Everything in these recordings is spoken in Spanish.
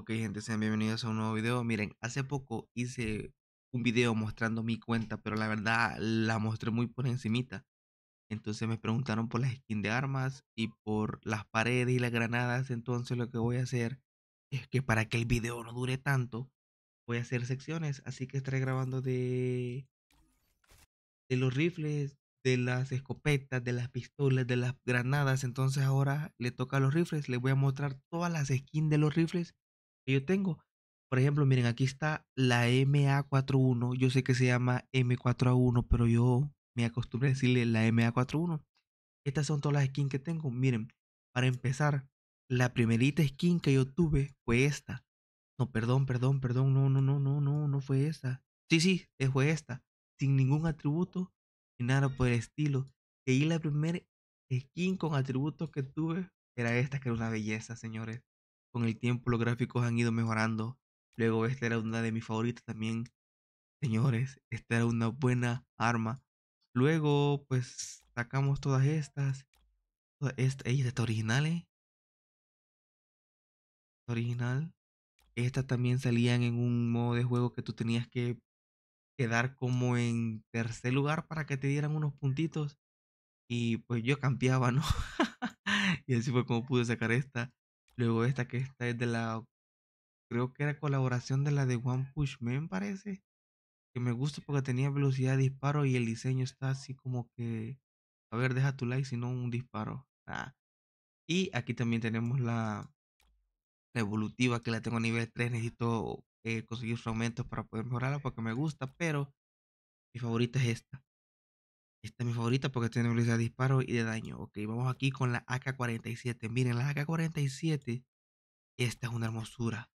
Ok gente, sean bienvenidos a un nuevo video. Miren, hace poco hice un video mostrando mi cuenta, pero la verdad la mostré muy por encimita. Entonces me preguntaron por las skins de armas y por las paredes y las granadas. Entonces lo que voy a hacer es que para que el video no dure tanto, voy a hacer secciones. Así que estaré grabando de, de los rifles, de las escopetas, de las pistolas, de las granadas. Entonces ahora le toca a los rifles. Les voy a mostrar todas las skins de los rifles que yo tengo. Por ejemplo, miren, aquí está la MA41. Yo sé que se llama M4A1, pero yo me acostumbré a decirle la MA41. Estas son todas las skins que tengo. Miren, para empezar, la primerita skin que yo tuve fue esta. No, perdón, perdón, perdón. No, no, no, no, no, no fue esa, Sí, sí, eh, fue esta. Sin ningún atributo ni nada por el estilo. Y la primera skin con atributos que tuve era esta, que era una belleza, señores. Con el tiempo los gráficos han ido mejorando. Luego esta era una de mis favoritas también. Señores, esta era una buena arma. Luego pues sacamos todas estas. Todas esta, original. Eh. Original. Estas también salían en un modo de juego que tú tenías que quedar como en tercer lugar para que te dieran unos puntitos. Y pues yo campeaba, ¿no? y así fue como pude sacar esta. Luego esta que esta es de la. Creo que era colaboración de la de One Push Man, parece. Que me gusta porque tenía velocidad de disparo y el diseño está así como que. A ver, deja tu like, si no un disparo. Ah. Y aquí también tenemos la, evolutiva que la tengo a nivel 3. Necesito eh, conseguir fragmentos para poder mejorarla porque me gusta, pero mi favorita es esta. Esta es mi favorita porque tiene velocidad de disparo y de daño. Ok, vamos aquí con la AK-47. Miren, la AK-47, esta es una hermosura.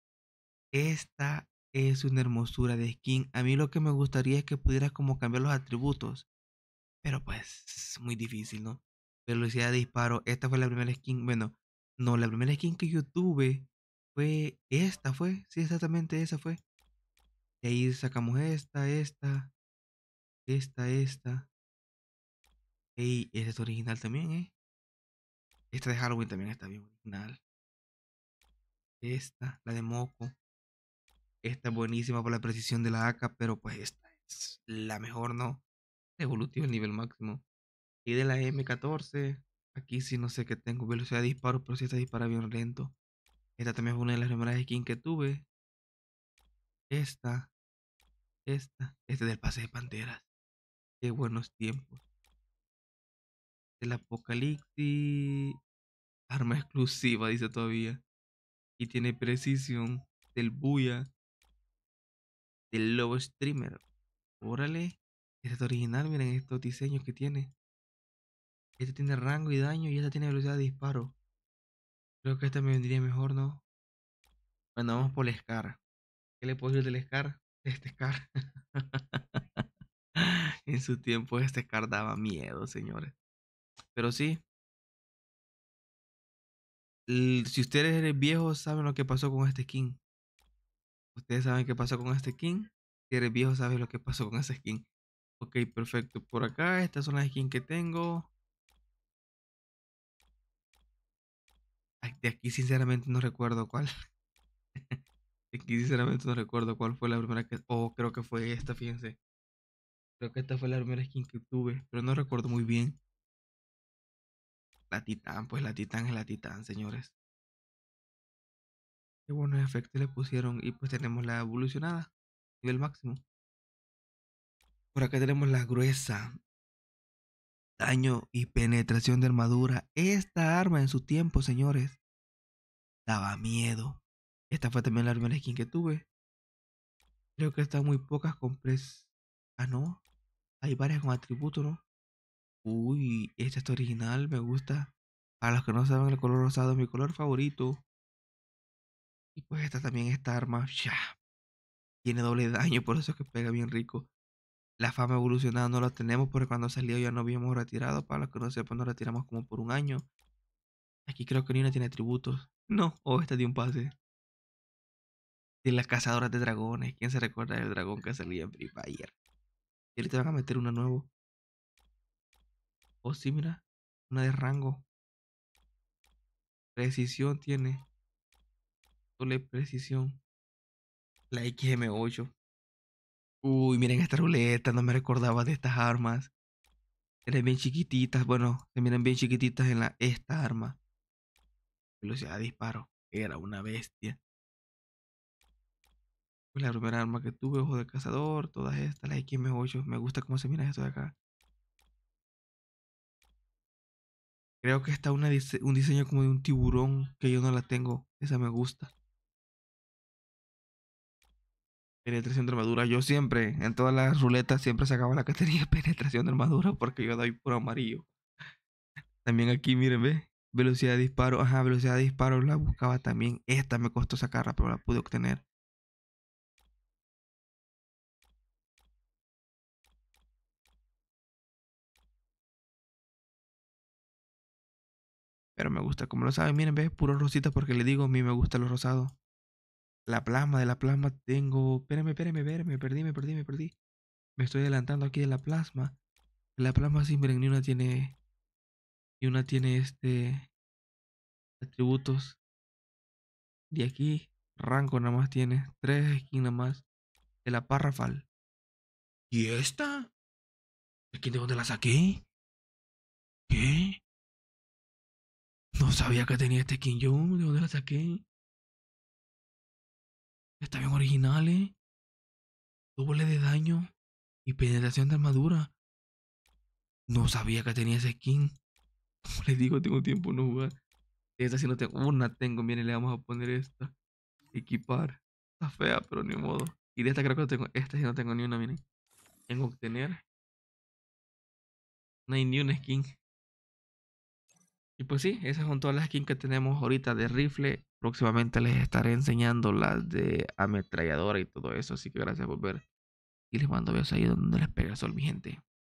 Esta es una hermosura de skin. A mí lo que me gustaría es que pudieras como cambiar los atributos. Pero pues, muy difícil, ¿no? Velocidad de disparo. Esta fue la primera skin. Bueno, no, la primera skin que yo tuve fue esta, fue. Sí, exactamente esa fue. Y ahí sacamos esta, esta, esta, esta. Ey, esta es original también, ¿eh? Esta de Halloween también está bien original. Esta, la de Moco. Esta es buenísima por la precisión de la AK, pero pues esta es la mejor, ¿no? evolutiva el nivel máximo. Y de la M14, aquí sí no sé qué tengo, velocidad de disparo, pero sí esta dispara bien lento. Esta también es una de las primeras skins que tuve. Esta, esta, este del pase de panteras. Qué buenos tiempos el apocalipsis. Arma exclusiva, dice todavía. Y tiene precisión del Buya. Del Lobo Streamer. Órale. Este es original, miren estos diseños que tiene. Este tiene rango y daño y esta tiene velocidad de disparo. Creo que esta me vendría mejor, ¿no? Bueno, vamos por el Scar. ¿Qué le puedo decir del Scar? Este Scar. en su tiempo este Scar daba miedo, señores. Pero sí. Si ustedes eres viejo, saben lo que pasó con este skin. Ustedes saben qué pasó con este skin. Si eres viejo, sabes lo que pasó con ese skin. Ok, perfecto. Por acá, estas son las skins que tengo. De aquí, sinceramente, no recuerdo cuál. aquí, sinceramente, no recuerdo cuál fue la primera que. Oh, creo que fue esta, fíjense. Creo que esta fue la primera skin que tuve, pero no recuerdo muy bien. La titán, pues la titán es la titán, señores. Qué buenos efectos le pusieron y pues tenemos la evolucionada, nivel máximo. Por acá tenemos la gruesa. Daño y penetración de armadura. Esta arma en su tiempo, señores, daba miedo. Esta fue también la primera skin que tuve. Creo que están muy pocas con Ah, no. Hay varias con atributo, ¿no? Uy, esta está original, me gusta. Para los que no saben, el color rosado es mi color favorito. Y pues esta también, esta arma, ya. Tiene doble daño, por eso es que pega bien rico. La fama evolucionada no la tenemos porque cuando salió ya no habíamos retirado. Para los que no sepan, nos retiramos como por un año. Aquí creo que ni una tiene atributos. No, o oh, esta de un pase. De las cazadoras de dragones. ¿Quién se recuerda del dragón que salía en Free Fire? Y ahorita van a meter uno nuevo. Oh, sí, mira. Una de rango. Precisión tiene. Doble precisión. La XM8. Uy, miren esta ruleta. No me recordaba de estas armas. Eran bien chiquititas. Bueno, se miran bien chiquititas en la, esta arma. Velocidad de disparo. Era una bestia. Fue la primera arma que tuve, ojo de cazador, todas estas, la XM8. Me gusta cómo se mira esto de acá. Creo que está un diseño como de un tiburón que yo no la tengo. Esa me gusta. Penetración de armadura. Yo siempre, en todas las ruletas, siempre sacaba la que tenía penetración de armadura porque yo doy puro amarillo. También aquí, miren, ve. Velocidad de disparo. Ajá, velocidad de disparo la buscaba también. Esta me costó sacarla, pero la pude obtener. Pero me gusta, como lo saben, miren, ve puro rosita porque le digo, a mí me gusta lo rosado. La plasma, de la plasma tengo... Espérame, espérame, verme me perdí, me perdí, me perdí. Me estoy adelantando aquí de la plasma. La plasma sin miren, ni una tiene... Y una tiene este... Atributos. De aquí, rango nada más tiene. Tres skins nada más. De la parrafal. ¿Y esta? ¿De quién de dónde la saqué? ¿Qué? No sabía que tenía este skin, yo ¿de dónde la saqué? Está bien original, eh. Doble de daño y penetración de armadura. No sabía que tenía ese skin. Como les digo, tengo tiempo no jugar. Esta si no tengo. Una tengo, miren, le vamos a poner esta. Equipar. Está fea, pero ni modo. Y de esta creo que no tengo. Esta si no tengo ni una, miren. Tengo que obtener. No hay ni una skin. Y pues sí, esas son todas las skins que tenemos ahorita de rifle. Próximamente les estaré enseñando las de ametralladora y todo eso. Así que gracias por ver. Y les mando besos ahí donde les pega el sol, mi gente.